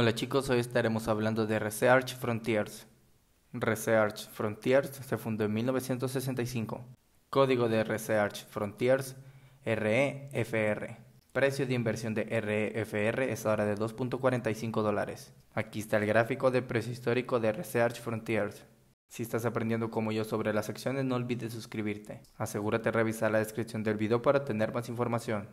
Hola chicos, hoy estaremos hablando de Research Frontiers. Research Frontiers se fundó en 1965. Código de Research Frontiers REFR. E precio de inversión de REFR e es ahora de 2.45 dólares. Aquí está el gráfico de precio histórico de Research Frontiers. Si estás aprendiendo como yo sobre las acciones, no olvides suscribirte. Asegúrate de revisar la descripción del video para tener más información.